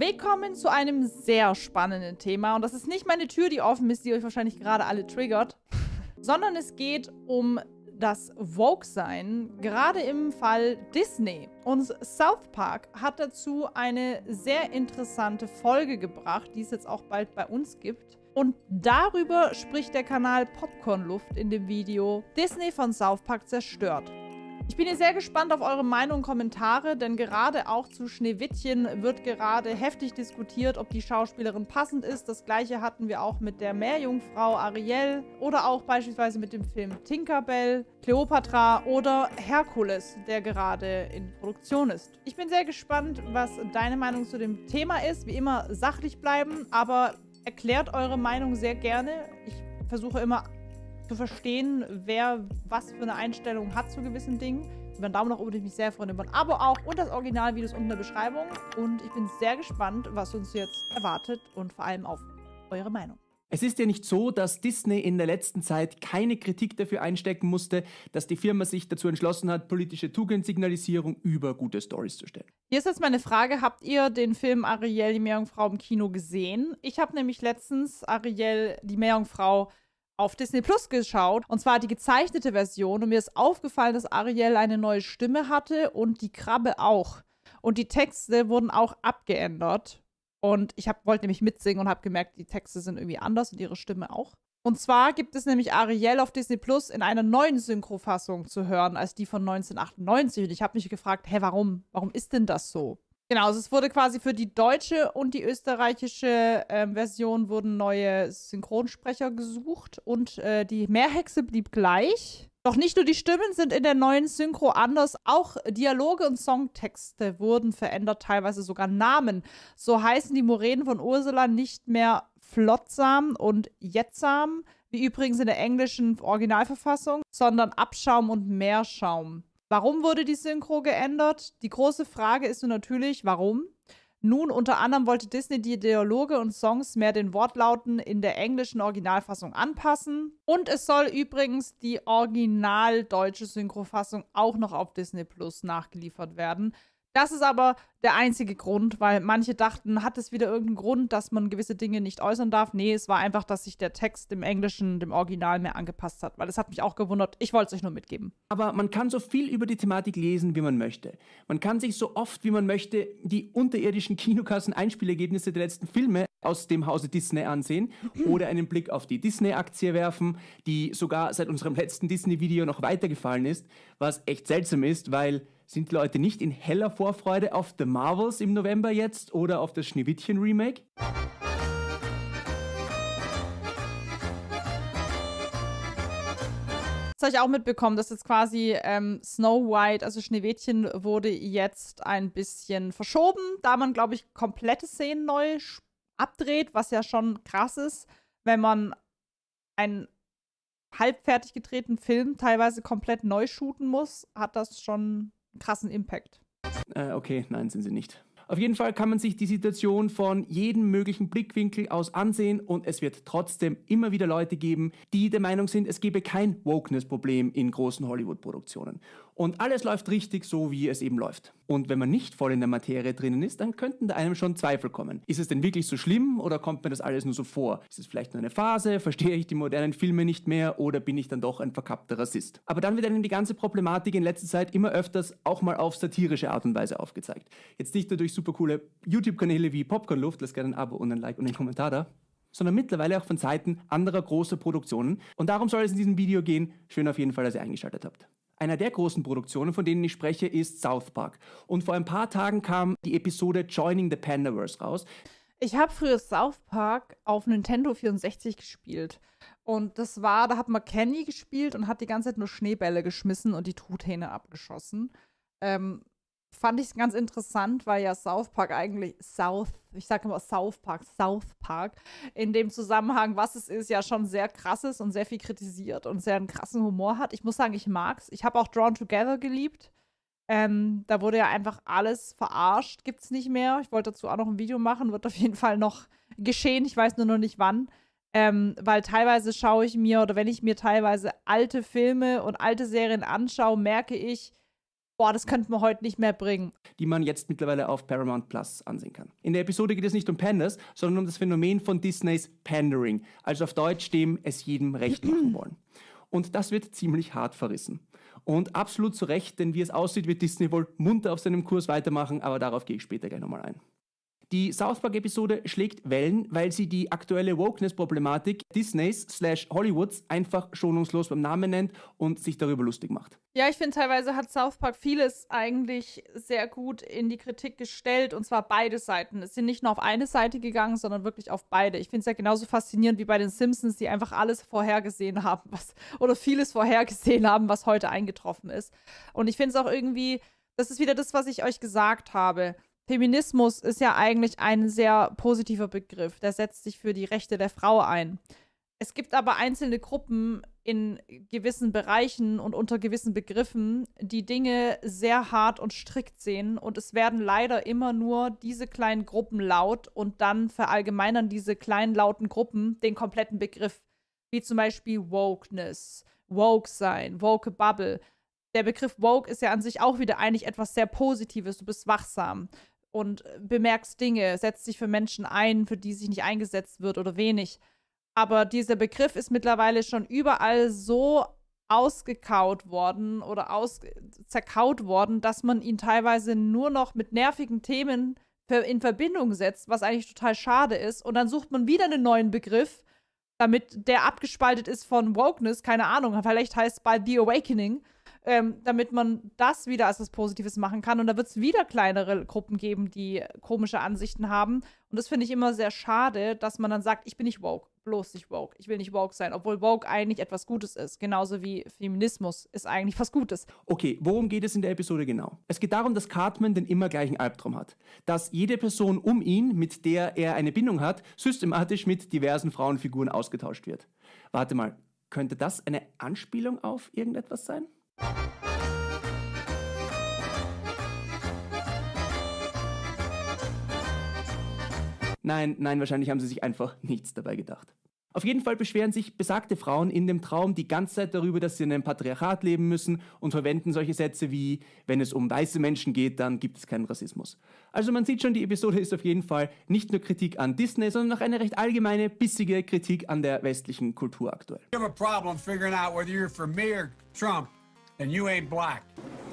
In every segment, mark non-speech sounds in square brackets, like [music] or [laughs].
Willkommen zu einem sehr spannenden Thema. Und das ist nicht meine Tür, die offen ist, die euch wahrscheinlich gerade alle triggert, [laughs] sondern es geht um das Vogue-Sein, gerade im Fall Disney. Und South Park hat dazu eine sehr interessante Folge gebracht, die es jetzt auch bald bei uns gibt. Und darüber spricht der Kanal Popcornluft in dem Video Disney von South Park zerstört. Ich bin hier sehr gespannt auf eure Meinung und Kommentare, denn gerade auch zu Schneewittchen wird gerade heftig diskutiert, ob die Schauspielerin passend ist. Das gleiche hatten wir auch mit der Meerjungfrau Ariel oder auch beispielsweise mit dem Film Tinkerbell, Cleopatra oder Herkules, der gerade in Produktion ist. Ich bin sehr gespannt, was deine Meinung zu dem Thema ist. Wie immer sachlich bleiben, aber erklärt eure Meinung sehr gerne. Ich versuche immer zu verstehen, wer was für eine Einstellung hat zu gewissen Dingen. Über einen Daumen nach oben würde ich mich sehr freuen. Über ein Abo auch und das Originalvideo ist unten in der Beschreibung. Und ich bin sehr gespannt, was uns jetzt erwartet und vor allem auf eure Meinung. Es ist ja nicht so, dass Disney in der letzten Zeit keine Kritik dafür einstecken musste, dass die Firma sich dazu entschlossen hat, politische Tugendsignalisierung über gute Stories zu stellen. Hier ist jetzt meine Frage, habt ihr den Film Ariel, die Meerjungfrau im Kino gesehen? Ich habe nämlich letztens Ariel, die Meerjungfrau auf Disney Plus geschaut und zwar die gezeichnete Version und mir ist aufgefallen, dass Ariel eine neue Stimme hatte und die Krabbe auch. Und die Texte wurden auch abgeändert. Und ich hab, wollte nämlich mitsingen und habe gemerkt, die Texte sind irgendwie anders und ihre Stimme auch. Und zwar gibt es nämlich Ariel auf Disney Plus in einer neuen Synchrofassung zu hören als die von 1998. Und ich habe mich gefragt, hä, warum? Warum ist denn das so? Genau, also es wurde quasi für die deutsche und die österreichische ähm, Version wurden neue Synchronsprecher gesucht und äh, die Meerhexe blieb gleich. Doch nicht nur die Stimmen sind in der neuen Synchro anders, auch Dialoge und Songtexte wurden verändert, teilweise sogar Namen. So heißen die Morenen von Ursula nicht mehr Flotsam und Jetsam, wie übrigens in der englischen Originalverfassung, sondern Abschaum und Meerschaum. Warum wurde die Synchro geändert? Die große Frage ist nun natürlich, warum? Nun, unter anderem wollte Disney die Dialoge und Songs mehr den Wortlauten in der englischen Originalfassung anpassen. Und es soll übrigens die original deutsche Synchrofassung auch noch auf Disney Plus nachgeliefert werden. Das ist aber der einzige Grund, weil manche dachten, hat es wieder irgendeinen Grund, dass man gewisse Dinge nicht äußern darf. Nee, es war einfach, dass sich der Text im Englischen, dem Original mehr angepasst hat, weil es hat mich auch gewundert. Ich wollte es euch nur mitgeben. Aber man kann so viel über die Thematik lesen, wie man möchte. Man kann sich so oft, wie man möchte, die unterirdischen Kinokassen-Einspielergebnisse der letzten Filme aus dem Hause Disney ansehen oder einen Blick auf die Disney-Aktie werfen, die sogar seit unserem letzten Disney-Video noch weitergefallen ist, was echt seltsam ist, weil sind die Leute nicht in heller Vorfreude auf The Marvels im November jetzt oder auf das Schneewittchen-Remake? Das habe ich auch mitbekommen, dass jetzt quasi ähm, Snow White, also Schneewittchen, wurde jetzt ein bisschen verschoben, da man, glaube ich, komplette Szenen neu abdreht, was ja schon krass ist, wenn man einen halbfertig gedrehten Film teilweise komplett neu shooten muss, hat das schon krassen Impact. Äh, okay, nein, sind sie nicht. Auf jeden Fall kann man sich die Situation von jedem möglichen Blickwinkel aus ansehen und es wird trotzdem immer wieder Leute geben, die der Meinung sind, es gebe kein Wokeness-Problem in großen Hollywood-Produktionen. Und alles läuft richtig so, wie es eben läuft. Und wenn man nicht voll in der Materie drinnen ist, dann könnten da einem schon Zweifel kommen. Ist es denn wirklich so schlimm oder kommt mir das alles nur so vor? Ist es vielleicht nur eine Phase? Verstehe ich die modernen Filme nicht mehr oder bin ich dann doch ein verkappter Rassist? Aber dann wird einem die ganze Problematik in letzter Zeit immer öfters auch mal auf satirische Art und Weise aufgezeigt. Jetzt nicht nur durch supercoole YouTube-Kanäle wie Popcornluft, lasst gerne ein Abo und ein Like und einen Kommentar da sondern mittlerweile auch von Seiten anderer großer Produktionen. Und darum soll es in diesem Video gehen. Schön auf jeden Fall, dass ihr eingeschaltet habt. Einer der großen Produktionen, von denen ich spreche, ist South Park. Und vor ein paar Tagen kam die Episode Joining the Pandaverse raus. Ich habe früher South Park auf Nintendo 64 gespielt. Und das war, da hat man Kenny gespielt und hat die ganze Zeit nur Schneebälle geschmissen und die Truthähne abgeschossen. Ähm, fand ich es ganz interessant, weil ja South Park eigentlich South, ich sage immer South Park, South Park, in dem Zusammenhang, was es ist, ja schon sehr krass ist und sehr viel kritisiert und sehr einen krassen Humor hat. Ich muss sagen, ich mag's. Ich habe auch Drawn Together geliebt. Ähm, da wurde ja einfach alles verarscht, gibt es nicht mehr. Ich wollte dazu auch noch ein Video machen, wird auf jeden Fall noch geschehen. Ich weiß nur noch nicht wann. Ähm, weil teilweise schaue ich mir oder wenn ich mir teilweise alte Filme und alte Serien anschaue, merke ich, boah, das könnten wir heute nicht mehr bringen. Die man jetzt mittlerweile auf Paramount Plus ansehen kann. In der Episode geht es nicht um Pandas, sondern um das Phänomen von Disneys Pandering, also auf Deutsch dem es jedem recht machen wollen. Und das wird ziemlich hart verrissen. Und absolut zu Recht, denn wie es aussieht, wird Disney wohl munter auf seinem Kurs weitermachen, aber darauf gehe ich später gleich nochmal ein. Die South Park-Episode schlägt Wellen, weil sie die aktuelle Wokeness-Problematik Disneys slash Hollywoods einfach schonungslos beim Namen nennt und sich darüber lustig macht. Ja, ich finde, teilweise hat South Park vieles eigentlich sehr gut in die Kritik gestellt und zwar beide Seiten. Es sind nicht nur auf eine Seite gegangen, sondern wirklich auf beide. Ich finde es ja genauso faszinierend wie bei den Simpsons, die einfach alles vorhergesehen haben, was oder vieles vorhergesehen haben, was heute eingetroffen ist. Und ich finde es auch irgendwie, das ist wieder das, was ich euch gesagt habe Feminismus ist ja eigentlich ein sehr positiver Begriff. Der setzt sich für die Rechte der Frau ein. Es gibt aber einzelne Gruppen in gewissen Bereichen und unter gewissen Begriffen, die Dinge sehr hart und strikt sehen. Und es werden leider immer nur diese kleinen Gruppen laut und dann verallgemeinern diese kleinen lauten Gruppen den kompletten Begriff. Wie zum Beispiel Wokeness, Woke sein, Woke Bubble. Der Begriff Woke ist ja an sich auch wieder eigentlich etwas sehr Positives. Du bist wachsam und äh, bemerkst Dinge, setzt sich für Menschen ein, für die sich nicht eingesetzt wird oder wenig. Aber dieser Begriff ist mittlerweile schon überall so ausgekaut worden oder aus äh, zerkaut worden, dass man ihn teilweise nur noch mit nervigen Themen in Verbindung setzt, was eigentlich total schade ist. Und dann sucht man wieder einen neuen Begriff, damit der abgespaltet ist von Wokeness, keine Ahnung, vielleicht heißt es bald The Awakening ähm, damit man das wieder als was Positives machen kann. Und da wird es wieder kleinere Gruppen geben, die komische Ansichten haben. Und das finde ich immer sehr schade, dass man dann sagt, ich bin nicht woke, bloß nicht woke, ich will nicht woke sein, obwohl woke eigentlich etwas Gutes ist, genauso wie Feminismus ist eigentlich was Gutes. Okay, worum geht es in der Episode genau? Es geht darum, dass Cartman den immer gleichen Albtraum hat, dass jede Person um ihn, mit der er eine Bindung hat, systematisch mit diversen Frauenfiguren ausgetauscht wird. Warte mal, könnte das eine Anspielung auf irgendetwas sein? Nein, nein, wahrscheinlich haben sie sich einfach [laughs] nichts dabei gedacht. Auf jeden Fall beschweren sich besagte Frauen in dem Traum die ganze Zeit darüber, dass sie in einem Patriarchat leben müssen und verwenden solche Sätze wie, wenn es um weiße Menschen geht, dann gibt es keinen Rassismus. Also man sieht schon, die Episode ist auf jeden Fall nicht nur Kritik an Disney, sondern auch eine recht allgemeine, bissige Kritik an der westlichen Kultur aktuell. Trump then you ain't black.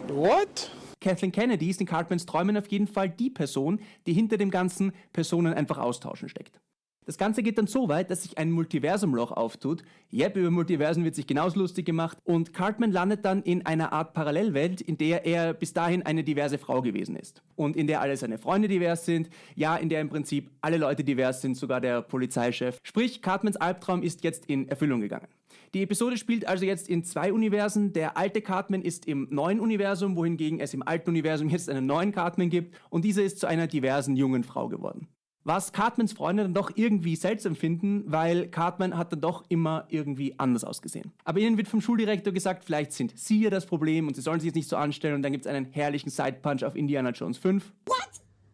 What? Kathleen Kennedy ist in Cartmans Träumen auf jeden Fall die Person, die hinter dem ganzen Personen einfach austauschen steckt. Das Ganze geht dann so weit, dass sich ein Multiversumloch auftut. Yep, über Multiversen wird sich genauso lustig gemacht. Und Cartman landet dann in einer Art Parallelwelt, in der er bis dahin eine diverse Frau gewesen ist. Und in der alle seine Freunde divers sind. Ja, in der im Prinzip alle Leute divers sind, sogar der Polizeichef. Sprich, Cartmans Albtraum ist jetzt in Erfüllung gegangen. Die Episode spielt also jetzt in zwei Universen. Der alte Cartman ist im neuen Universum, wohingegen es im alten Universum jetzt einen neuen Cartman gibt und diese ist zu einer diversen jungen Frau geworden. Was Cartmans Freunde dann doch irgendwie seltsam finden, weil Cartman hat dann doch immer irgendwie anders ausgesehen. Aber ihnen wird vom Schuldirektor gesagt, vielleicht sind sie ja das Problem und sie sollen sich jetzt nicht so anstellen und dann gibt es einen herrlichen Sidepunch auf Indiana Jones 5. What?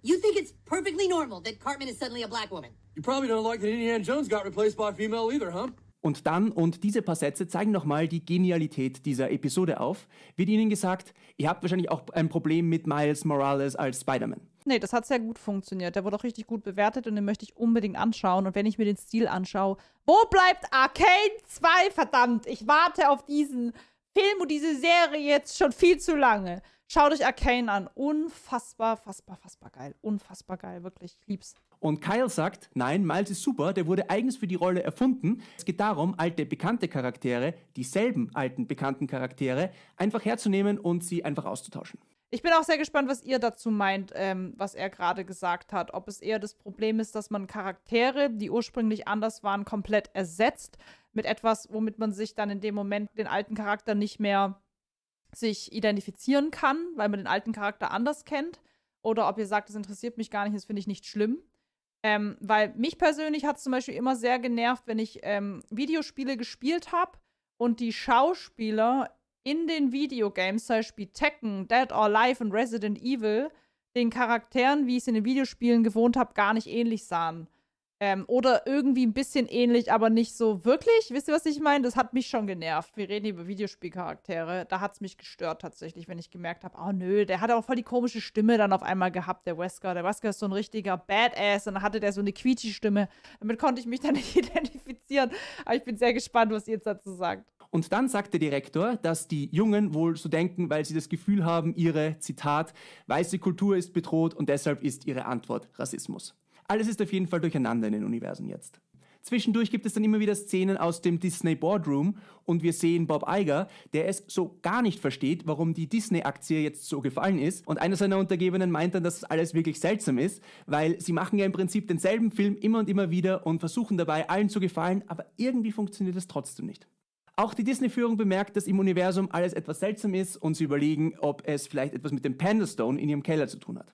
You think it's perfectly normal that Cartman is suddenly a black woman? You probably don't like that Indiana Jones got replaced by a female either, huh? Und dann, und diese paar Sätze zeigen nochmal die Genialität dieser Episode auf, wird Ihnen gesagt, ihr habt wahrscheinlich auch ein Problem mit Miles Morales als Spider-Man. Nee, das hat sehr gut funktioniert. Der wurde auch richtig gut bewertet und den möchte ich unbedingt anschauen. Und wenn ich mir den Stil anschaue, wo bleibt Arcane 2? Verdammt, ich warte auf diesen Film und diese Serie jetzt schon viel zu lange. Schaut euch Arcane an. Unfassbar, fassbar, fassbar geil. Unfassbar geil, wirklich. Ich lieb's. Und Kyle sagt, nein, Miles ist super, der wurde eigens für die Rolle erfunden. Es geht darum, alte bekannte Charaktere, dieselben alten bekannten Charaktere, einfach herzunehmen und sie einfach auszutauschen. Ich bin auch sehr gespannt, was ihr dazu meint, ähm, was er gerade gesagt hat. Ob es eher das Problem ist, dass man Charaktere, die ursprünglich anders waren, komplett ersetzt mit etwas, womit man sich dann in dem Moment den alten Charakter nicht mehr sich identifizieren kann, weil man den alten Charakter anders kennt. Oder ob ihr sagt, das interessiert mich gar nicht, das finde ich nicht schlimm. Ähm, weil mich persönlich hat es zum Beispiel immer sehr genervt, wenn ich ähm, Videospiele gespielt habe und die Schauspieler in den Videogames, zum Beispiel Tekken, Dead or Alive und Resident Evil, den Charakteren, wie ich es in den Videospielen gewohnt habe, gar nicht ähnlich sahen. Ähm, oder irgendwie ein bisschen ähnlich, aber nicht so wirklich. Wisst ihr, was ich meine? Das hat mich schon genervt. Wir reden hier über Videospielcharaktere. Da hat es mich gestört tatsächlich, wenn ich gemerkt habe, oh nö, der hat auch voll die komische Stimme dann auf einmal gehabt, der Wesker. Der Wesker ist so ein richtiger Badass und dann hatte der so eine quietsche Stimme. Damit konnte ich mich [laughs] dann nicht identifizieren. Aber ich bin sehr gespannt, was ihr jetzt dazu sagt. Und dann sagt der Direktor, dass die Jungen wohl so denken, weil sie das Gefühl haben, ihre, Zitat, weiße Kultur ist bedroht und deshalb ist ihre Antwort Rassismus. Alles ist auf jeden Fall durcheinander in den Universen jetzt. Zwischendurch gibt es dann immer wieder Szenen aus dem Disney Boardroom und wir sehen Bob Iger, der es so gar nicht versteht, warum die Disney-Aktie jetzt so gefallen ist. Und einer seiner Untergebenen meint dann, dass das alles wirklich seltsam ist, weil sie machen ja im Prinzip denselben Film immer und immer wieder und versuchen dabei allen zu gefallen, aber irgendwie funktioniert es trotzdem nicht. Auch die Disney-Führung bemerkt, dass im Universum alles etwas seltsam ist und sie überlegen, ob es vielleicht etwas mit dem Pandastone in ihrem Keller zu tun hat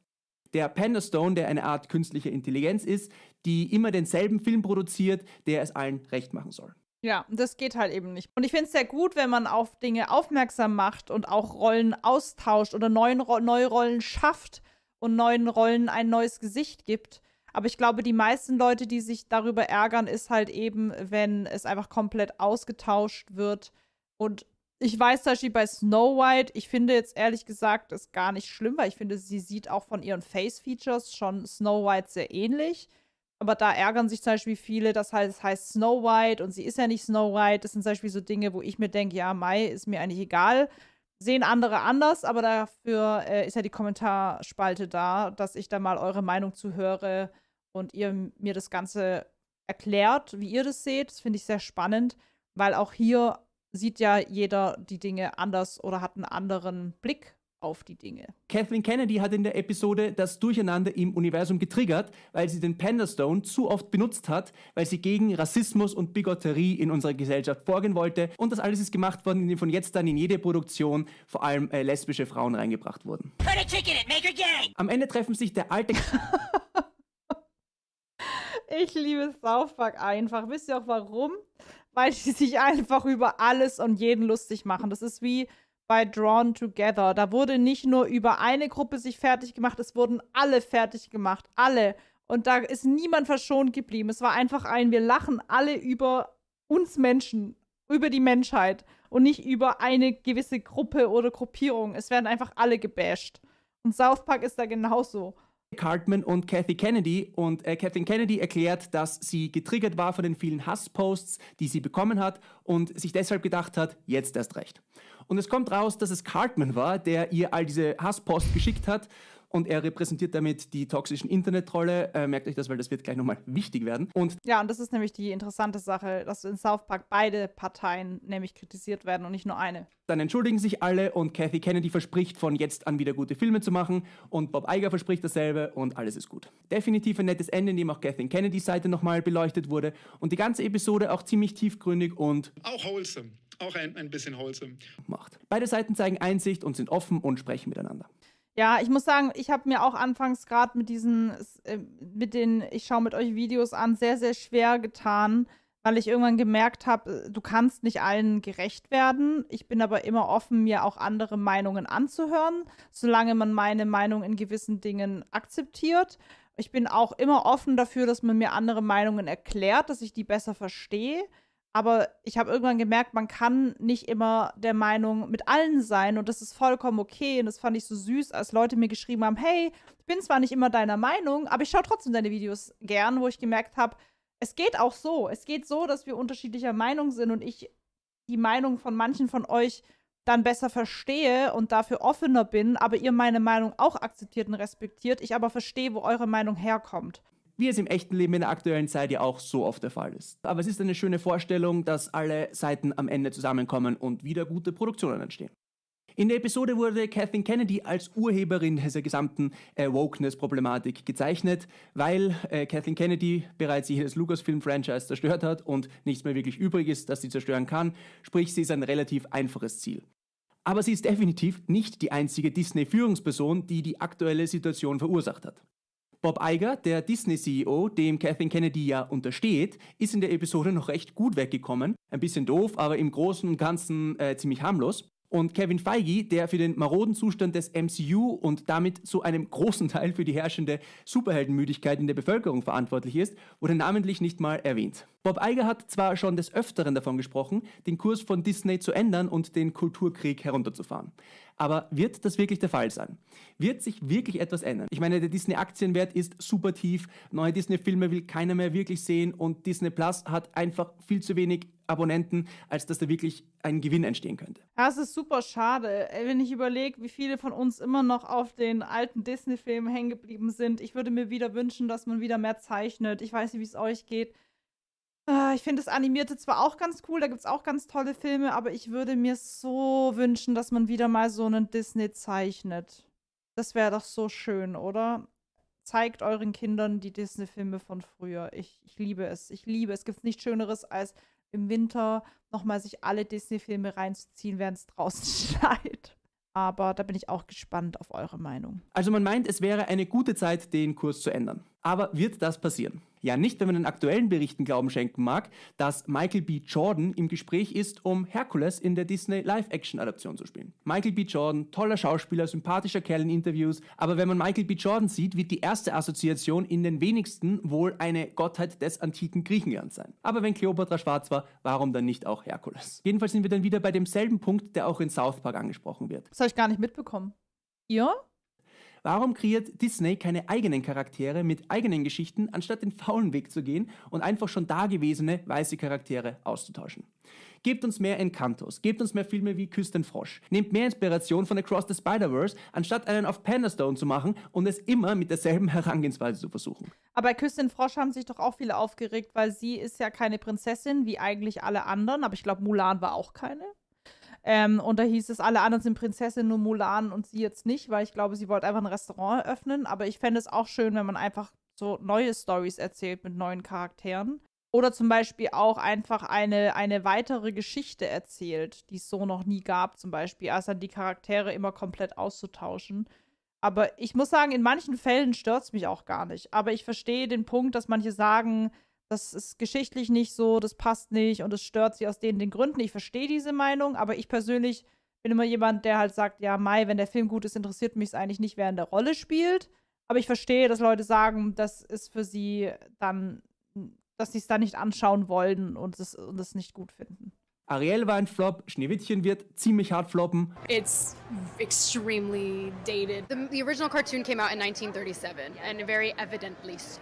der Penderstone, der eine Art künstliche Intelligenz ist, die immer denselben Film produziert, der es allen recht machen soll. Ja, das geht halt eben nicht. Und ich finde es sehr gut, wenn man auf Dinge aufmerksam macht und auch Rollen austauscht oder neuen Ro neue Rollen schafft und neuen Rollen ein neues Gesicht gibt. Aber ich glaube, die meisten Leute, die sich darüber ärgern, ist halt eben, wenn es einfach komplett ausgetauscht wird und ich weiß zum Beispiel bei Snow White, ich finde jetzt ehrlich gesagt ist gar nicht schlimm, weil ich finde, sie sieht auch von ihren Face-Features schon Snow White sehr ähnlich. Aber da ärgern sich zum Beispiel viele, das heißt, halt, es heißt Snow White und sie ist ja nicht Snow White. Das sind zum Beispiel so Dinge, wo ich mir denke, ja, Mai ist mir eigentlich egal. Sehen andere anders, aber dafür äh, ist ja die Kommentarspalte da, dass ich da mal eure Meinung zuhöre und ihr mir das Ganze erklärt, wie ihr das seht. Das finde ich sehr spannend, weil auch hier sieht ja jeder die Dinge anders oder hat einen anderen Blick auf die Dinge. Kathleen Kennedy hat in der Episode das Durcheinander im Universum getriggert, weil sie den Pandastone zu oft benutzt hat, weil sie gegen Rassismus und Bigotterie in unserer Gesellschaft vorgehen wollte. Und das alles ist gemacht worden, indem von jetzt an in jede Produktion vor allem äh, lesbische Frauen reingebracht wurden. make a gang. Am Ende treffen sich der alte... [laughs] [laughs] ich liebe South Park einfach. Wisst ihr auch warum? weil die sich einfach über alles und jeden lustig machen. Das ist wie bei Drawn Together. Da wurde nicht nur über eine Gruppe sich fertig gemacht, es wurden alle fertig gemacht. Alle. Und da ist niemand verschont geblieben. Es war einfach ein, wir lachen alle über uns Menschen, über die Menschheit und nicht über eine gewisse Gruppe oder Gruppierung. Es werden einfach alle gebasht. Und South Park ist da genauso. Cartman und Kathy Kennedy. Und äh, Kathleen Kennedy erklärt, dass sie getriggert war von den vielen Hassposts, die sie bekommen hat und sich deshalb gedacht hat, jetzt erst recht. Und es kommt raus, dass es Cartman war, der ihr all diese Hassposts geschickt hat und er repräsentiert damit die toxischen Internet-Trolle. Äh, merkt euch das, weil das wird gleich nochmal wichtig werden. Und ja, und das ist nämlich die interessante Sache, dass in South Park beide Parteien nämlich kritisiert werden und nicht nur eine. Dann entschuldigen sich alle und Kathy Kennedy verspricht von jetzt an wieder gute Filme zu machen und Bob Eiger verspricht dasselbe und alles ist gut. Definitiv ein nettes Ende, in dem auch Kathy Kennedys Seite nochmal beleuchtet wurde und die ganze Episode auch ziemlich tiefgründig und auch wholesome, auch ein, ein bisschen wholesome macht. Beide Seiten zeigen Einsicht und sind offen und sprechen miteinander. Ja, ich muss sagen, ich habe mir auch anfangs gerade mit diesen, äh, mit den, ich schaue mit euch Videos an, sehr, sehr schwer getan, weil ich irgendwann gemerkt habe, äh, du kannst nicht allen gerecht werden. Ich bin aber immer offen, mir auch andere Meinungen anzuhören, solange man meine Meinung in gewissen Dingen akzeptiert. Ich bin auch immer offen dafür, dass man mir andere Meinungen erklärt, dass ich die besser verstehe. Aber ich habe irgendwann gemerkt, man kann nicht immer der Meinung mit allen sein und das ist vollkommen okay. Und das fand ich so süß, als Leute mir geschrieben haben: Hey, ich bin zwar nicht immer deiner Meinung, aber ich schaue trotzdem deine Videos gern, wo ich gemerkt habe, es geht auch so. Es geht so, dass wir unterschiedlicher Meinung sind und ich die Meinung von manchen von euch dann besser verstehe und dafür offener bin, aber ihr meine Meinung auch akzeptiert und respektiert, ich aber verstehe, wo eure Meinung herkommt wie es im echten Leben in der aktuellen Zeit ja auch so oft der Fall ist. Aber es ist eine schöne Vorstellung, dass alle Seiten am Ende zusammenkommen und wieder gute Produktionen entstehen. In der Episode wurde Kathleen Kennedy als Urheberin dieser gesamten äh, Wokeness-Problematik gezeichnet, weil äh, Kathleen Kennedy bereits jedes Lucasfilm-Franchise zerstört hat und nichts mehr wirklich übrig ist, das sie zerstören kann, sprich sie ist ein relativ einfaches Ziel. Aber sie ist definitiv nicht die einzige Disney-Führungsperson, die die aktuelle Situation verursacht hat. Bob Iger, der Disney-CEO, dem Kathleen Kennedy ja untersteht, ist in der Episode noch recht gut weggekommen. Ein bisschen doof, aber im Großen und Ganzen äh, ziemlich harmlos. Und Kevin Feige, der für den maroden Zustand des MCU und damit zu einem großen Teil für die herrschende Superheldenmüdigkeit in der Bevölkerung verantwortlich ist, wurde namentlich nicht mal erwähnt. Bob Iger hat zwar schon des Öfteren davon gesprochen, den Kurs von Disney zu ändern und den Kulturkrieg herunterzufahren. Aber wird das wirklich der Fall sein? Wird sich wirklich etwas ändern? Ich meine, der Disney-Aktienwert ist super tief, neue Disney-Filme will keiner mehr wirklich sehen und Disney Plus hat einfach viel zu wenig Abonnenten, als dass da wirklich ein Gewinn entstehen könnte. Ja, es ist super schade, wenn ich überlege, wie viele von uns immer noch auf den alten Disney-Filmen hängen geblieben sind. Ich würde mir wieder wünschen, dass man wieder mehr zeichnet. Ich weiß nicht, wie es euch geht. Ah, ich finde das Animierte zwar auch ganz cool, da gibt es auch ganz tolle Filme, aber ich würde mir so wünschen, dass man wieder mal so einen Disney zeichnet. Das wäre doch so schön, oder? Zeigt euren Kindern die Disney-Filme von früher. Ich, ich liebe es. Ich liebe es. Es gibt nichts Schöneres als im Winter nochmal sich alle Disney-Filme reinzuziehen, während es draußen [laughs] schneit. Aber da bin ich auch gespannt auf eure Meinung. Also man meint, es wäre eine gute Zeit, den Kurs zu ändern. Aber wird das passieren? Ja, nicht, wenn man den aktuellen Berichten Glauben schenken mag, dass Michael B. Jordan im Gespräch ist, um Hercules in der Disney Live-Action-Adaption zu spielen. Michael B. Jordan, toller Schauspieler, sympathischer Kerl in Interviews, aber wenn man Michael B. Jordan sieht, wird die erste Assoziation in den wenigsten wohl eine Gottheit des antiken Griechenlands sein. Aber wenn Cleopatra schwarz war, warum dann nicht auch Hercules? Jedenfalls sind wir dann wieder bei demselben Punkt, der auch in South Park angesprochen wird. Das habe ich gar nicht mitbekommen. Ihr? Ja? Warum kreiert Disney keine eigenen Charaktere mit eigenen Geschichten, anstatt den faulen Weg zu gehen und einfach schon dagewesene weiße Charaktere auszutauschen? Gebt uns mehr Encantos, gebt uns mehr Filme wie Küss den Frosch, nehmt mehr Inspiration von Across the Spider-Verse, anstatt einen auf Pandastone zu machen und es immer mit derselben Herangehensweise zu versuchen. Aber bei Küss den Frosch haben sich doch auch viele aufgeregt, weil sie ist ja keine Prinzessin wie eigentlich alle anderen, aber ich glaube, Mulan war auch keine. Ähm, und da hieß es, alle anderen sind Prinzessinnen und Mulan und sie jetzt nicht, weil ich glaube, sie wollte einfach ein Restaurant eröffnen. Aber ich fände es auch schön, wenn man einfach so neue Stories erzählt mit neuen Charakteren. Oder zum Beispiel auch einfach eine, eine weitere Geschichte erzählt, die es so noch nie gab, zum Beispiel, als dann die Charaktere immer komplett auszutauschen. Aber ich muss sagen, in manchen Fällen stört es mich auch gar nicht. Aber ich verstehe den Punkt, dass manche sagen, das ist geschichtlich nicht so, das passt nicht und es stört sie aus den, den Gründen. Ich verstehe diese Meinung, aber ich persönlich bin immer jemand, der halt sagt, ja, Mai, wenn der Film gut ist, interessiert mich es eigentlich nicht, wer in der Rolle spielt. Aber ich verstehe, dass Leute sagen, das ist für sie dann, dass sie es dann nicht anschauen wollen und es und es nicht gut finden. Ariel war ein Flop, Schneewittchen wird ziemlich hart floppen. It's extremely dated. The, the original cartoon came out in 1937 and very evidently so.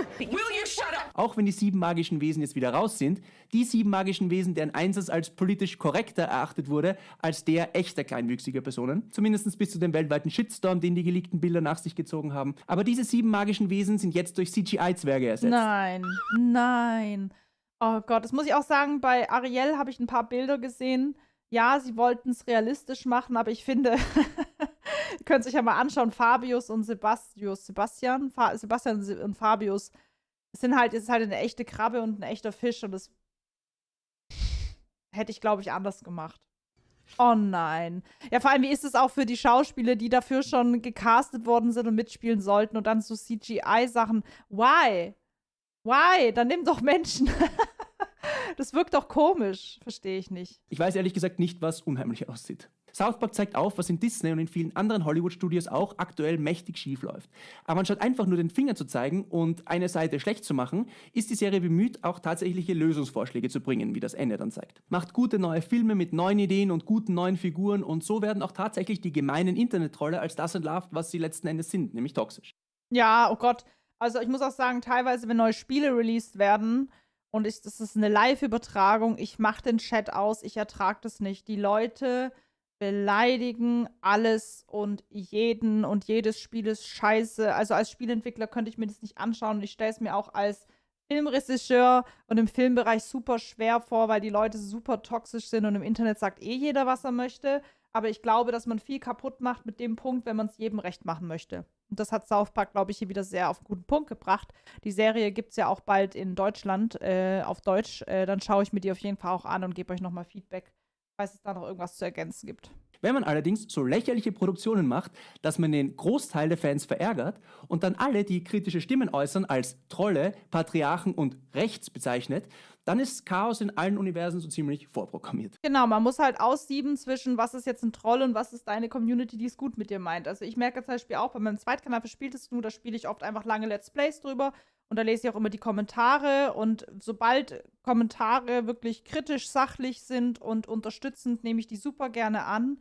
[laughs] Will you shut up? Auch wenn die sieben magischen Wesen jetzt wieder raus sind, die sieben magischen Wesen, deren Einsatz als politisch korrekter erachtet wurde als der echter kleinwüchsiger Personen, zumindest bis zu dem weltweiten Shitstorm, den die geleakten Bilder nach sich gezogen haben. Aber diese sieben magischen Wesen sind jetzt durch CGI-Zwerge ersetzt. Nein, nein. Oh Gott, das muss ich auch sagen, bei Ariel habe ich ein paar Bilder gesehen. Ja, sie wollten es realistisch machen, aber ich finde, [laughs] ihr könnt sich ja mal anschauen, Fabius und Sebastius, Sebastian, Fa Sebastian und Fabius sind halt, ist halt eine echte Krabbe und ein echter Fisch und das hätte ich, glaube ich, anders gemacht. Oh nein. Ja, vor allem, wie ist es auch für die Schauspieler, die dafür schon gecastet worden sind und mitspielen sollten und dann so CGI-Sachen. Why? Why? Dann nimm doch Menschen. [laughs] Das wirkt doch komisch, verstehe ich nicht. Ich weiß ehrlich gesagt nicht, was unheimlich aussieht. South Park zeigt auf, was in Disney und in vielen anderen Hollywood-Studios auch aktuell mächtig schief läuft. Aber anstatt einfach nur den Finger zu zeigen und eine Seite schlecht zu machen, ist die Serie bemüht, auch tatsächliche Lösungsvorschläge zu bringen, wie das Ende dann zeigt. Macht gute neue Filme mit neuen Ideen und guten neuen Figuren und so werden auch tatsächlich die gemeinen Internet-Trolle als das entlarvt, was sie letzten Endes sind, nämlich toxisch. Ja, oh Gott. Also ich muss auch sagen, teilweise, wenn neue Spiele released werden, und ich, das ist eine Live-Übertragung. Ich mache den Chat aus, ich ertrage das nicht. Die Leute beleidigen alles und jeden und jedes Spiel ist scheiße. Also als Spielentwickler könnte ich mir das nicht anschauen und ich stelle es mir auch als Filmregisseur und im Filmbereich super schwer vor, weil die Leute super toxisch sind und im Internet sagt eh jeder, was er möchte. Aber ich glaube, dass man viel kaputt macht mit dem Punkt, wenn man es jedem recht machen möchte und das hat South Park, glaube ich, hier wieder sehr auf einen guten Punkt gebracht. Die Serie gibt es ja auch bald in Deutschland äh, auf Deutsch. Äh, dann schaue ich mir die auf jeden Fall auch an und gebe euch nochmal Feedback, falls es da noch irgendwas zu ergänzen gibt. Wenn man allerdings so lächerliche Produktionen macht, dass man den Großteil der Fans verärgert und dann alle, die kritische Stimmen äußern, als Trolle, Patriarchen und rechts bezeichnet, dann ist Chaos in allen Universen so ziemlich vorprogrammiert. Genau, man muss halt aussieben zwischen, was ist jetzt ein Troll und was ist deine Community, die es gut mit dir meint. Also ich merke zum Beispiel auch, bei meinem Zweitkanal es nur, da spiele ich oft einfach lange Let's Plays drüber, und da lese ich auch immer die Kommentare. Und sobald Kommentare wirklich kritisch, sachlich sind und unterstützend, nehme ich die super gerne an.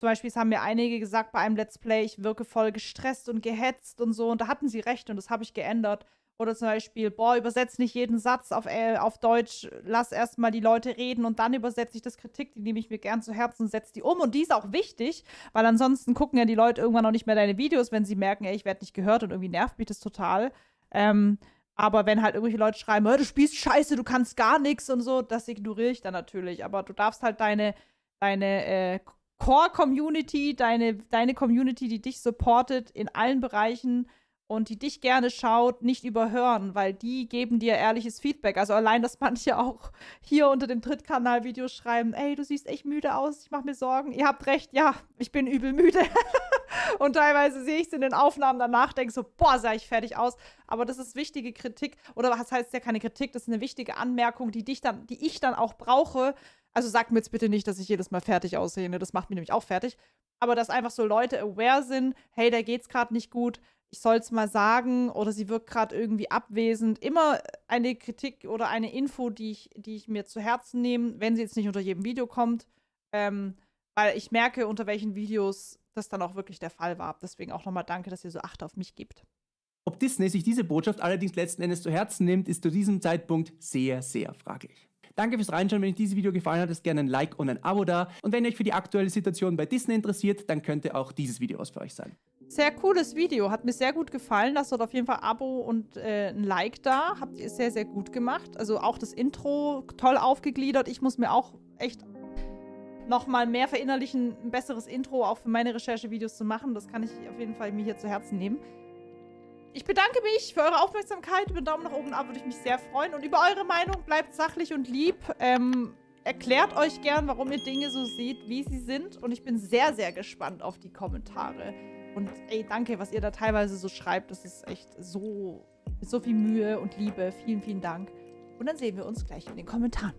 Zum Beispiel, es haben mir einige gesagt bei einem Let's Play, ich wirke voll gestresst und gehetzt und so. Und da hatten sie recht und das habe ich geändert. Oder zum Beispiel, boah, übersetz nicht jeden Satz auf, äh, auf Deutsch, lass erstmal die Leute reden und dann übersetze ich das Kritik, die nehme ich mir gern zu Herzen, setze die um. Und die ist auch wichtig, weil ansonsten gucken ja die Leute irgendwann auch nicht mehr deine Videos, wenn sie merken, ey, ich werde nicht gehört und irgendwie nervt mich das total. Ähm, aber wenn halt irgendwelche Leute schreiben, du spielst scheiße, du kannst gar nichts und so, das ignoriere ich dann natürlich. Aber du darfst halt deine, deine äh, Core-Community, deine, deine Community, die dich supportet in allen Bereichen, und die dich gerne schaut, nicht überhören, weil die geben dir ehrliches Feedback. Also allein, dass manche auch hier unter dem Drittkanal video schreiben, ey, du siehst echt müde aus, ich mache mir Sorgen. Ihr habt recht, ja, ich bin übel müde. [laughs] und teilweise sehe ich es in den Aufnahmen danach, denke so, boah, sah ich fertig aus. Aber das ist wichtige Kritik. Oder was heißt ja keine Kritik, das ist eine wichtige Anmerkung, die dich dann, die ich dann auch brauche. Also sag mir jetzt bitte nicht, dass ich jedes Mal fertig aussehe. Ne? Das macht mich nämlich auch fertig aber dass einfach so Leute aware sind, hey, da geht's gerade nicht gut, ich soll es mal sagen, oder sie wirkt gerade irgendwie abwesend. Immer eine Kritik oder eine Info, die ich, die ich mir zu Herzen nehme, wenn sie jetzt nicht unter jedem Video kommt, ähm, weil ich merke, unter welchen Videos das dann auch wirklich der Fall war. Deswegen auch nochmal danke, dass ihr so Acht auf mich gebt. Ob Disney sich diese Botschaft allerdings letzten Endes zu Herzen nimmt, ist zu diesem Zeitpunkt sehr, sehr fraglich. Danke fürs Reinschauen. Wenn euch dieses Video gefallen hat, ist gerne ein Like und ein Abo da. Und wenn ihr euch für die aktuelle Situation bei Disney interessiert, dann könnte auch dieses Video was für euch sein. Sehr cooles Video. Hat mir sehr gut gefallen. Lasst dort auf jeden Fall Abo und äh, ein Like da. Habt ihr sehr, sehr gut gemacht. Also auch das Intro toll aufgegliedert. Ich muss mir auch echt nochmal mehr verinnerlichen, ein besseres Intro auch für meine Recherchevideos zu machen. Das kann ich auf jeden Fall mir hier zu Herzen nehmen. Ich bedanke mich für eure Aufmerksamkeit. Über einen Daumen nach oben ab würde ich mich sehr freuen. Und über eure Meinung bleibt sachlich und lieb. Ähm, erklärt euch gern, warum ihr Dinge so seht, wie sie sind. Und ich bin sehr, sehr gespannt auf die Kommentare. Und ey, danke, was ihr da teilweise so schreibt. Das ist echt so, mit so viel Mühe und Liebe. Vielen, vielen Dank. Und dann sehen wir uns gleich in den Kommentaren.